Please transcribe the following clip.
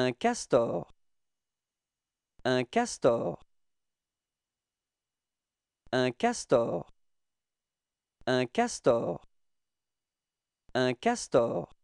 Un castor. Un castor. Un castor. Un castor. Un castor.